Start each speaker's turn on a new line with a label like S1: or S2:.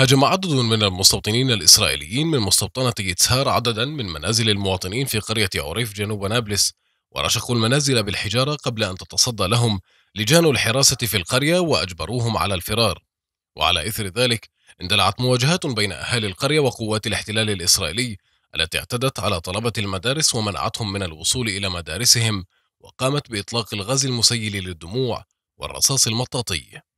S1: هاجم عدد من المستوطنين الإسرائيليين من مستوطنة يتسهار عددا من منازل المواطنين في قرية عريف جنوب نابلس ورشقوا المنازل بالحجارة قبل أن تتصدى لهم لجان الحراسة في القرية وأجبروهم على الفرار وعلى إثر ذلك اندلعت مواجهات بين أهالي القرية وقوات الاحتلال الإسرائيلي التي اعتدت على طلبة المدارس ومنعتهم من الوصول إلى مدارسهم وقامت بإطلاق الغاز المسيل للدموع والرصاص المطاطي